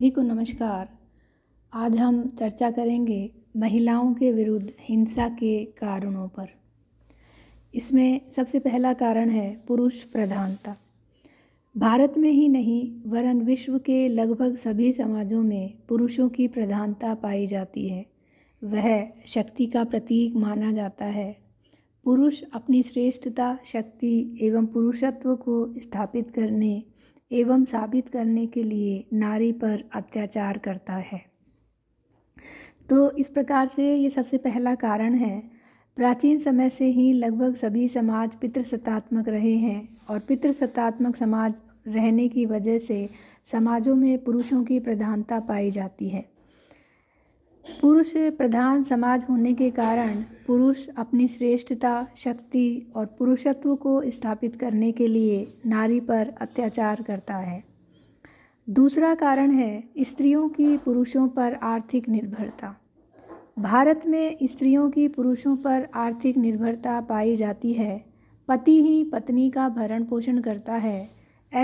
सभी को नमस्कार आज हम चर्चा करेंगे महिलाओं के विरुद्ध हिंसा के कारणों पर इसमें सबसे पहला कारण है पुरुष प्रधानता भारत में ही नहीं वरन विश्व के लगभग सभी समाजों में पुरुषों की प्रधानता पाई जाती है वह शक्ति का प्रतीक माना जाता है पुरुष अपनी श्रेष्ठता शक्ति एवं पुरुषत्व को स्थापित करने एवं साबित करने के लिए नारी पर अत्याचार करता है तो इस प्रकार से ये सबसे पहला कारण है प्राचीन समय से ही लगभग सभी समाज पितृसत्तात्मक रहे हैं और पितृसत्तात्मक समाज रहने की वजह से समाजों में पुरुषों की प्रधानता पाई जाती है पुरुष प्रधान समाज होने के कारण पुरुष अपनी श्रेष्ठता शक्ति और पुरुषत्व को स्थापित करने के लिए नारी पर अत्याचार करता है दूसरा कारण है स्त्रियों की पुरुषों पर आर्थिक निर्भरता भारत में स्त्रियों की पुरुषों पर आर्थिक निर्भरता पाई जाती है पति ही पत्नी का भरण पोषण करता है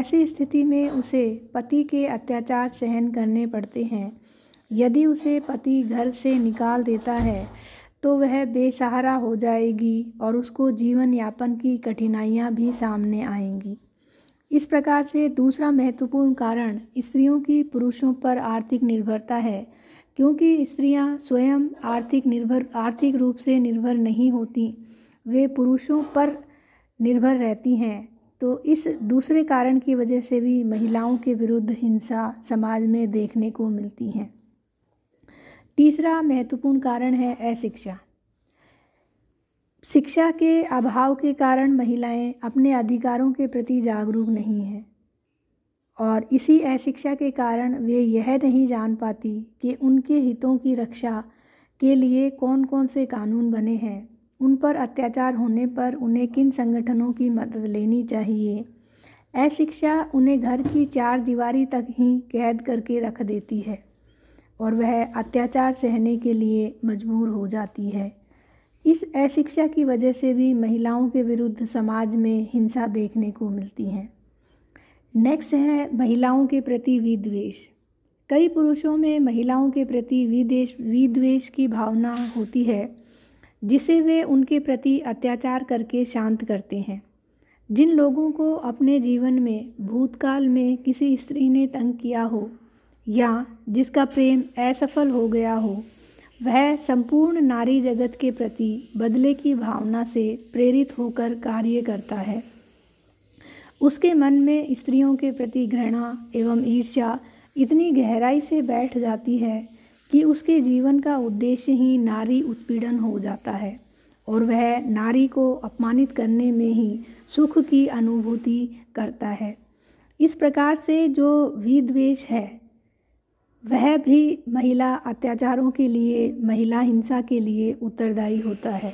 ऐसी स्थिति में उसे पति के अत्याचार सहन करने पड़ते हैं यदि उसे पति घर से निकाल देता है तो वह बेसहारा हो जाएगी और उसको जीवन यापन की कठिनाइयाँ भी सामने आएंगी इस प्रकार से दूसरा महत्वपूर्ण कारण स्त्रियों की पुरुषों पर आर्थिक निर्भरता है क्योंकि स्त्रियां स्वयं आर्थिक निर्भर आर्थिक रूप से निर्भर नहीं होती वे पुरुषों पर निर्भर रहती हैं तो इस दूसरे कारण की वजह से भी महिलाओं के विरुद्ध हिंसा समाज में देखने को मिलती हैं तीसरा महत्वपूर्ण कारण है अशिक्षा शिक्षा के अभाव के कारण महिलाएं अपने अधिकारों के प्रति जागरूक नहीं हैं और इसी अशिक्षा के कारण वे यह नहीं जान पाती कि उनके हितों की रक्षा के लिए कौन कौन से कानून बने हैं उन पर अत्याचार होने पर उन्हें किन संगठनों की मदद लेनी चाहिए अशिक्षा उन्हें घर की चार दीवारी तक ही कैद करके रख देती है और वह अत्याचार सहने के लिए मजबूर हो जाती है इस अशिक्षा की वजह से भी महिलाओं के विरुद्ध समाज में हिंसा देखने को मिलती हैं नेक्स्ट है महिलाओं के प्रति विद्वेश कई पुरुषों में महिलाओं के प्रति विदेश विद्वेश की भावना होती है जिसे वे उनके प्रति अत्याचार करके शांत करते हैं जिन लोगों को अपने जीवन में भूतकाल में किसी स्त्री ने तंग किया हो या जिसका प्रेम असफल हो गया हो वह संपूर्ण नारी जगत के प्रति बदले की भावना से प्रेरित होकर कार्य करता है उसके मन में स्त्रियों के प्रति घृणा एवं ईर्ष्या इतनी गहराई से बैठ जाती है कि उसके जीवन का उद्देश्य ही नारी उत्पीड़न हो जाता है और वह नारी को अपमानित करने में ही सुख की अनुभूति करता है इस प्रकार से जो विद्वेष है वह भी महिला अत्याचारों के लिए महिला हिंसा के लिए उत्तरदायी होता है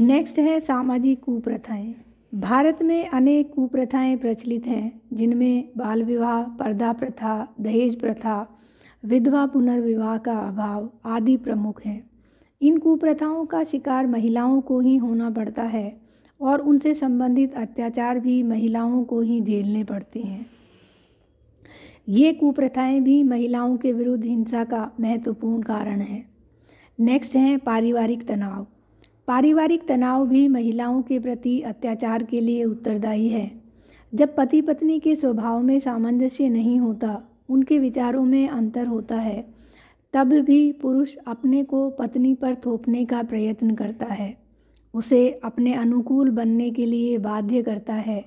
नेक्स्ट है सामाजिक कुप्रथाएं भारत में अनेक कुप्रथाएं प्रचलित हैं जिनमें बाल विवाह पर्दा प्रथा दहेज प्रथा विधवा पुनर्विवाह का अभाव आदि प्रमुख हैं इन कुप्रथाओं का शिकार महिलाओं को ही होना पड़ता है और उनसे संबंधित अत्याचार भी महिलाओं को ही झेलने पड़ते हैं ये कुप्रथाएं भी महिलाओं के विरुद्ध हिंसा का महत्वपूर्ण कारण है नेक्स्ट हैं पारिवारिक तनाव पारिवारिक तनाव भी महिलाओं के प्रति अत्याचार के लिए उत्तरदायी है जब पति पत्नी के स्वभाव में सामंजस्य नहीं होता उनके विचारों में अंतर होता है तब भी पुरुष अपने को पत्नी पर थोपने का प्रयत्न करता है उसे अपने अनुकूल बनने के लिए बाध्य करता है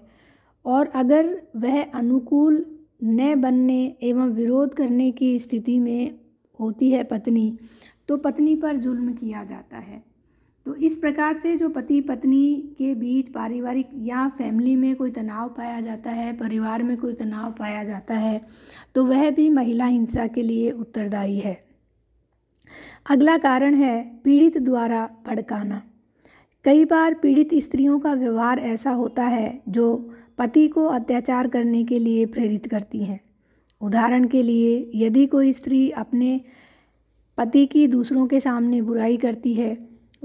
और अगर वह अनुकूल न बनने एवं विरोध करने की स्थिति में होती है पत्नी तो पत्नी पर जुल्म किया जाता है तो इस प्रकार से जो पति पत्नी के बीच पारिवारिक या फैमिली में कोई तनाव पाया जाता है परिवार में कोई तनाव पाया जाता है तो वह भी महिला हिंसा के लिए उत्तरदायी है अगला कारण है पीड़ित द्वारा भड़काना कई बार पीड़ित स्त्रियों का व्यवहार ऐसा होता है जो पति को अत्याचार करने के लिए प्रेरित करती हैं उदाहरण के लिए यदि कोई स्त्री अपने पति की दूसरों के सामने बुराई करती है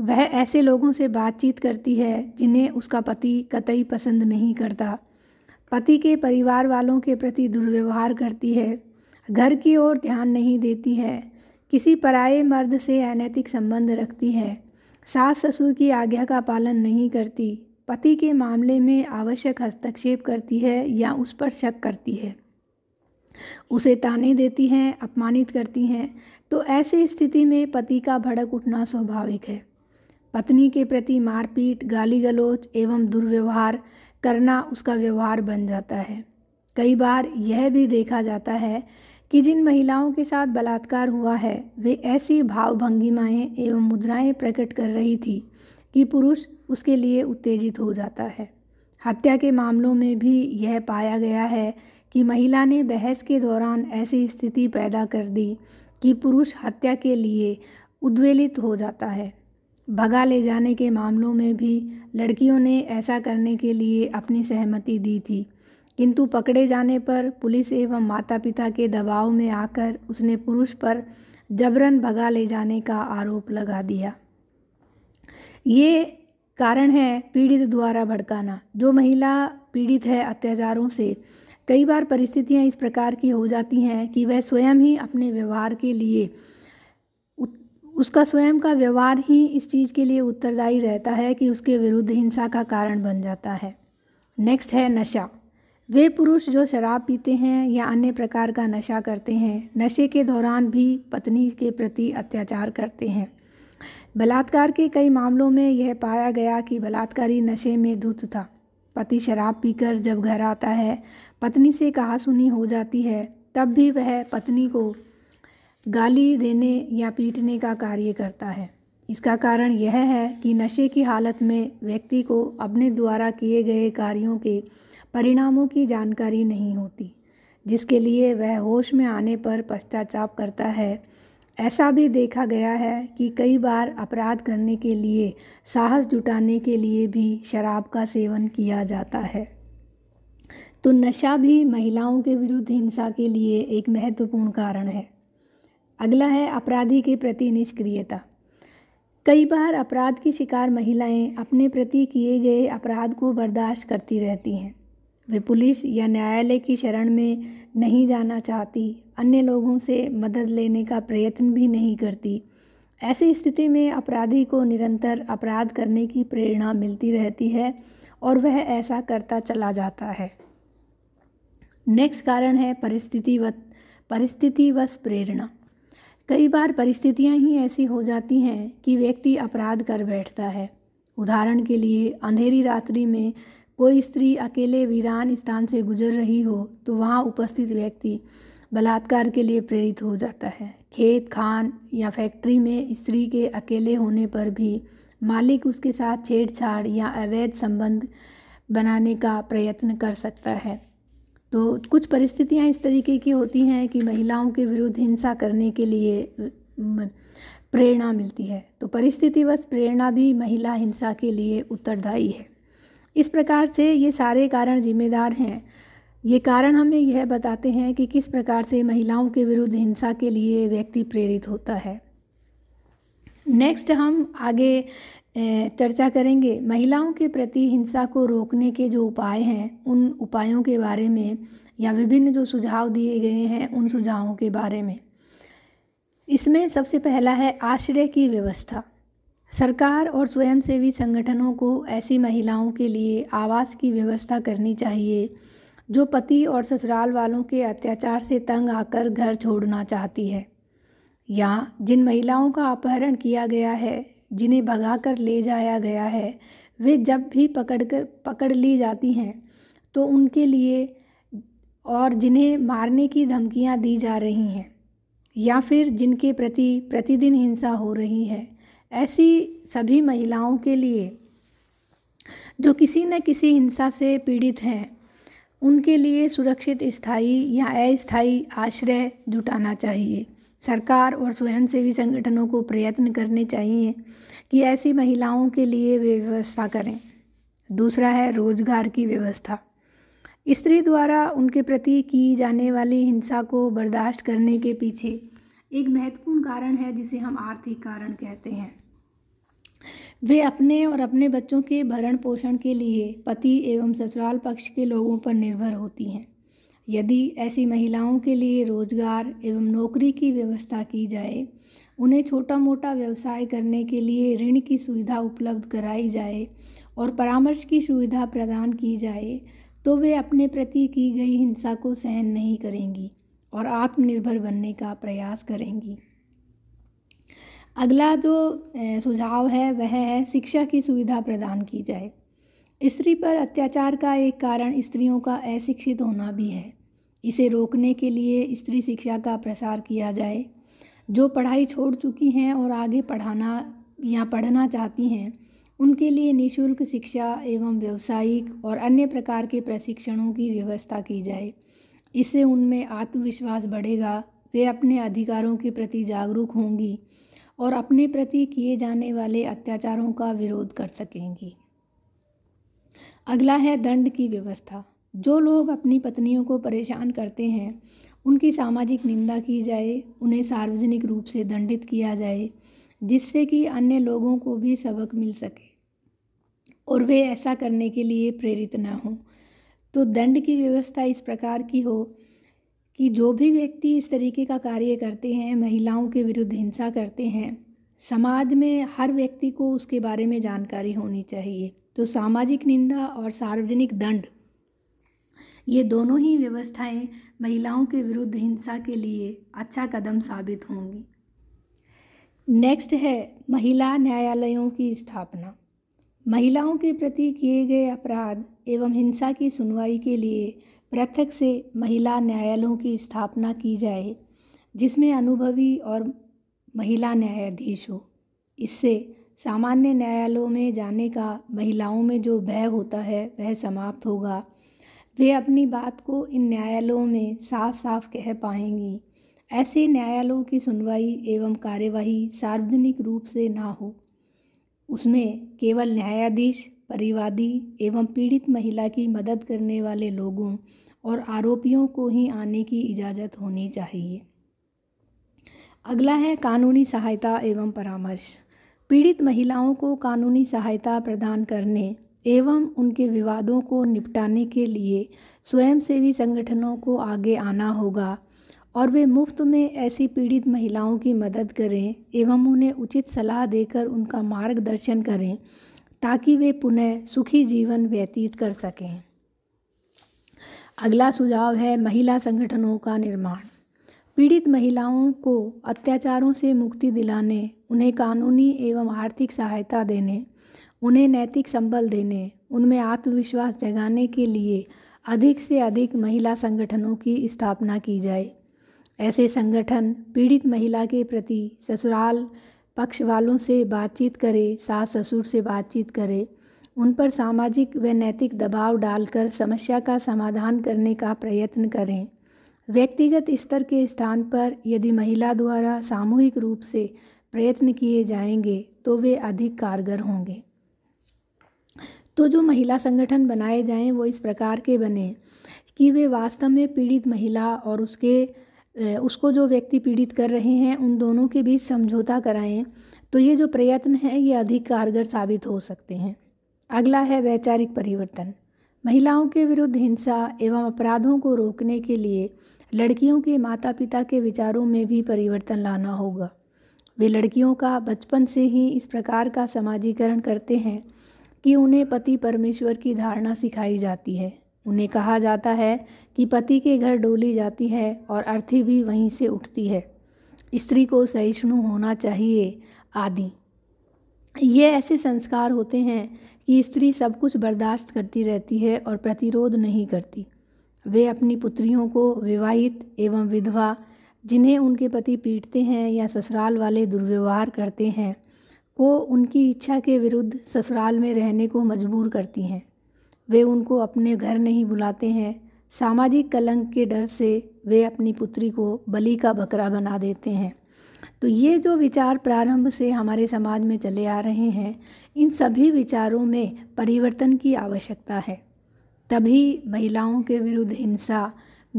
वह ऐसे लोगों से बातचीत करती है जिन्हें उसका पति कतई पसंद नहीं करता पति के परिवार वालों के प्रति दुर्व्यवहार करती है घर की ओर ध्यान नहीं देती है किसी पराए मर्द से अनैतिक संबंध रखती है सास ससुर की आज्ञा का पालन नहीं करती पति के मामले में आवश्यक हस्तक्षेप करती है या उस पर शक करती है उसे ताने देती हैं अपमानित करती हैं तो ऐसी स्थिति में पति का भड़क उठना स्वाभाविक है पत्नी के प्रति मारपीट गाली गलोच एवं दुर्व्यवहार करना उसका व्यवहार बन जाता है कई बार यह भी देखा जाता है कि जिन महिलाओं के साथ बलात्कार हुआ है वे ऐसी भावभंगिमाएँ एवं मुद्राएँ प्रकट कर रही थी कि पुरुष उसके लिए उत्तेजित हो जाता है हत्या के मामलों में भी यह पाया गया है कि महिला ने बहस के दौरान ऐसी स्थिति पैदा कर दी कि पुरुष हत्या के लिए उद्वेलित हो जाता है भगा ले जाने के मामलों में भी लड़कियों ने ऐसा करने के लिए अपनी सहमति दी थी किंतु पकड़े जाने पर पुलिस एवं माता पिता के दबाव में आकर उसने पुरुष पर जबरन भगा ले जाने का आरोप लगा दिया ये कारण है पीड़ित द्वारा भड़काना जो महिला पीड़ित है अत्याचारों से कई बार परिस्थितियां इस प्रकार की हो जाती हैं कि वह स्वयं ही अपने व्यवहार के लिए उसका स्वयं का व्यवहार ही इस चीज़ के लिए उत्तरदायी रहता है कि उसके विरुद्ध हिंसा का कारण बन जाता है नेक्स्ट है नशा वे पुरुष जो शराब पीते हैं या अन्य प्रकार का नशा करते हैं नशे के दौरान भी पत्नी के प्रति अत्याचार करते हैं बलात्कार के कई मामलों में यह पाया गया कि बलात्कारी नशे में धुत था पति शराब पीकर जब घर आता है पत्नी से कहा सुनी हो जाती है तब भी वह पत्नी को गाली देने या पीटने का कार्य करता है इसका कारण यह है कि नशे की हालत में व्यक्ति को अपने द्वारा किए गए कार्यों के परिणामों की जानकारी नहीं होती जिसके लिए वह होश में आने पर पश्चाताप करता है ऐसा भी देखा गया है कि कई बार अपराध करने के लिए साहस जुटाने के लिए भी शराब का सेवन किया जाता है तो नशा भी महिलाओं के विरुद्ध हिंसा के लिए एक महत्वपूर्ण कारण है अगला है अपराधी के प्रति निष्क्रियता कई बार अपराध की शिकार महिलाएं अपने प्रति किए गए अपराध को बर्दाश्त करती रहती हैं वे पुलिस या न्यायालय की शरण में नहीं जाना चाहती अन्य लोगों से मदद लेने का प्रयत्न भी नहीं करती ऐसी स्थिति में अपराधी को निरंतर अपराध करने की प्रेरणा मिलती रहती है और वह ऐसा करता चला जाता है नेक्स्ट कारण है परिस्थिति व परिस्थिति प्रेरणा कई बार परिस्थितियां ही ऐसी हो जाती हैं कि व्यक्ति अपराध कर बैठता है उदाहरण के लिए अंधेरी रात्रि में कोई स्त्री अकेले वीरान स्थान से गुजर रही हो तो वहाँ उपस्थित व्यक्ति बलात्कार के लिए प्रेरित हो जाता है खेत खान या फैक्ट्री में स्त्री के अकेले होने पर भी मालिक उसके साथ छेड़छाड़ या अवैध संबंध बनाने का प्रयत्न कर सकता है तो कुछ परिस्थितियाँ इस तरीके की होती हैं कि महिलाओं के विरुद्ध हिंसा करने के लिए प्रेरणा मिलती है तो परिस्थितिवश प्रेरणा भी महिला हिंसा के लिए उत्तरदायी है इस प्रकार से ये सारे कारण जिम्मेदार हैं ये कारण हमें यह बताते हैं कि किस प्रकार से महिलाओं के विरुद्ध हिंसा के लिए व्यक्ति प्रेरित होता है नेक्स्ट हम आगे चर्चा करेंगे महिलाओं के प्रति हिंसा को रोकने के जो उपाय हैं उन उपायों के बारे में या विभिन्न जो सुझाव दिए गए हैं उन सुझावों के बारे में इसमें सबसे पहला है आश्रय की व्यवस्था सरकार और स्वयंसेवी संगठनों को ऐसी महिलाओं के लिए आवास की व्यवस्था करनी चाहिए जो पति और ससुराल वालों के अत्याचार से तंग आकर घर छोड़ना चाहती है या जिन महिलाओं का अपहरण किया गया है जिन्हें भगाकर ले जाया गया है वे जब भी पकड़कर पकड़ ली जाती हैं तो उनके लिए और जिन्हें मारने की धमकियां दी जा रही हैं या फिर जिनके प्रति प्रतिदिन हिंसा हो रही है ऐसी सभी महिलाओं के लिए जो किसी न किसी हिंसा से पीड़ित हैं उनके लिए सुरक्षित स्थाई या अस्थायी आश्रय जुटाना चाहिए सरकार और स्वयंसेवी संगठनों को प्रयत्न करने चाहिए कि ऐसी महिलाओं के लिए वे व्यवस्था करें दूसरा है रोजगार की व्यवस्था स्त्री द्वारा उनके प्रति की जाने वाली हिंसा को बर्दाश्त करने के पीछे एक महत्वपूर्ण कारण है जिसे हम आर्थिक कारण कहते हैं वे अपने और अपने बच्चों के भरण पोषण के लिए पति एवं ससुराल पक्ष के लोगों पर निर्भर होती हैं यदि ऐसी महिलाओं के लिए रोजगार एवं नौकरी की व्यवस्था की जाए उन्हें छोटा मोटा व्यवसाय करने के लिए ऋण की सुविधा उपलब्ध कराई जाए और परामर्श की सुविधा प्रदान की जाए तो वे अपने प्रति की गई हिंसा को सहन नहीं करेंगी और आत्मनिर्भर बनने का प्रयास करेंगी अगला जो सुझाव है वह है शिक्षा की सुविधा प्रदान की जाए स्त्री पर अत्याचार का एक कारण स्त्रियों का अशिक्षित होना भी है इसे रोकने के लिए स्त्री शिक्षा का प्रसार किया जाए जो पढ़ाई छोड़ चुकी हैं और आगे पढ़ाना या पढ़ना चाहती हैं उनके लिए निशुल्क शिक्षा एवं व्यवसायिक और अन्य प्रकार के प्रशिक्षणों की व्यवस्था की जाए इससे उनमें आत्मविश्वास बढ़ेगा वे अपने अधिकारों के प्रति जागरूक होंगी और अपने प्रति किए जाने वाले अत्याचारों का विरोध कर सकेंगी अगला है दंड की व्यवस्था जो लोग अपनी पत्नियों को परेशान करते हैं उनकी सामाजिक निंदा की जाए उन्हें सार्वजनिक रूप से दंडित किया जाए जिससे कि अन्य लोगों को भी सबक मिल सके और वे ऐसा करने के लिए प्रेरित ना हों तो दंड की व्यवस्था इस प्रकार की हो कि जो भी व्यक्ति इस तरीके का कार्य करते हैं महिलाओं के विरुद्ध हिंसा करते हैं समाज में हर व्यक्ति को उसके बारे में जानकारी होनी चाहिए तो सामाजिक निंदा और सार्वजनिक दंड ये दोनों ही व्यवस्थाएं महिलाओं के विरुद्ध हिंसा के लिए अच्छा कदम साबित होंगी नेक्स्ट है महिला न्यायालयों की स्थापना महिलाओं के प्रति किए गए अपराध एवं हिंसा की सुनवाई के लिए पृथक से महिला न्यायालयों की स्थापना की जाए जिसमें अनुभवी और महिला न्यायाधीश हो इससे सामान्य न्यायालयों में जाने का महिलाओं में जो भय होता है वह समाप्त होगा वे अपनी बात को इन न्यायालयों में साफ साफ कह पाएंगी ऐसे न्यायालयों की सुनवाई एवं कार्यवाही सार्वजनिक रूप से ना हो उसमें केवल न्यायाधीश परिवादी एवं पीड़ित महिला की मदद करने वाले लोगों और आरोपियों को ही आने की इजाज़त होनी चाहिए अगला है कानूनी सहायता एवं परामर्श पीड़ित महिलाओं को कानूनी सहायता प्रदान करने एवं उनके विवादों को निपटाने के लिए स्वयंसेवी संगठनों को आगे आना होगा और वे मुफ्त में ऐसी पीड़ित महिलाओं की मदद करें एवं उन्हें उचित सलाह देकर उनका मार्गदर्शन करें ताकि वे पुनः सुखी जीवन व्यतीत कर सकें अगला सुझाव है महिला संगठनों का निर्माण पीड़ित महिलाओं को अत्याचारों से मुक्ति दिलाने उन्हें कानूनी एवं आर्थिक सहायता देने उन्हें नैतिक संबल देने उनमें आत्मविश्वास जगाने के लिए अधिक से अधिक महिला संगठनों की स्थापना की जाए ऐसे संगठन पीड़ित महिला के प्रति ससुराल पक्ष वालों से बातचीत करें सास ससुर से बातचीत करें उन पर सामाजिक व नैतिक दबाव डालकर समस्या का समाधान करने का प्रयत्न करें व्यक्तिगत स्तर के स्थान पर यदि महिला द्वारा सामूहिक रूप से प्रयत्न किए जाएंगे तो वे अधिक कारगर होंगे तो जो महिला संगठन बनाए जाएं वो इस प्रकार के बने कि वे वास्तव में पीड़ित महिला और उसके उसको जो व्यक्ति पीड़ित कर रहे हैं उन दोनों के बीच समझौता कराएं तो ये जो प्रयत्न है ये अधिक कारगर साबित हो सकते हैं अगला है वैचारिक परिवर्तन महिलाओं के विरुद्ध हिंसा एवं अपराधों को रोकने के लिए लड़कियों के माता पिता के विचारों में भी परिवर्तन लाना होगा वे लड़कियों का बचपन से ही इस प्रकार का समाजीकरण करते हैं कि उन्हें पति परमेश्वर की धारणा सिखाई जाती है उन्हें कहा जाता है कि पति के घर डोली जाती है और अर्थी भी वहीं से उठती है स्त्री को सहिष्णु होना चाहिए आदि ये ऐसे संस्कार होते हैं कि स्त्री सब कुछ बर्दाश्त करती रहती है और प्रतिरोध नहीं करती वे अपनी पुत्रियों को विवाहित एवं विधवा जिन्हें उनके पति पीटते हैं या ससुराल वाले दुर्व्यवहार करते हैं को उनकी इच्छा के विरुद्ध ससुराल में रहने को मजबूर करती हैं वे उनको अपने घर नहीं बुलाते हैं सामाजिक कलंक के डर से वे अपनी पुत्री को बलि का बकरा बना देते हैं तो ये जो विचार प्रारंभ से हमारे समाज में चले आ रहे हैं इन सभी विचारों में परिवर्तन की आवश्यकता है तभी महिलाओं के विरुद्ध हिंसा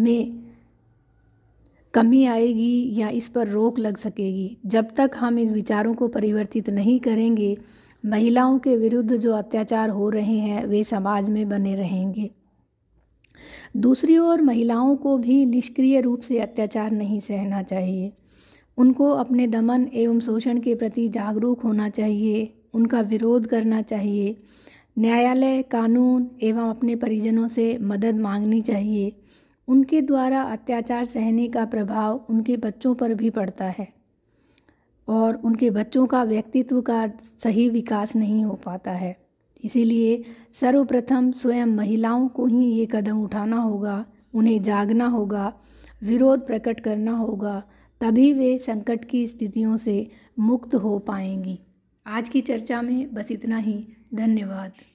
में कमी आएगी या इस पर रोक लग सकेगी जब तक हम इन विचारों को परिवर्तित नहीं करेंगे महिलाओं के विरुद्ध जो अत्याचार हो रहे हैं वे समाज में बने रहेंगे दूसरी ओर महिलाओं को भी निष्क्रिय रूप से अत्याचार नहीं सहना चाहिए उनको अपने दमन एवं शोषण के प्रति जागरूक होना चाहिए उनका विरोध करना चाहिए न्यायालय कानून एवं अपने परिजनों से मदद मांगनी चाहिए उनके द्वारा अत्याचार सहने का प्रभाव उनके बच्चों पर भी पड़ता है और उनके बच्चों का व्यक्तित्व का सही विकास नहीं हो पाता है इसीलिए सर्वप्रथम स्वयं महिलाओं को ही ये कदम उठाना होगा उन्हें जागना होगा विरोध प्रकट करना होगा तभी वे संकट की स्थितियों से मुक्त हो पाएंगी आज की चर्चा में बस इतना ही धन्यवाद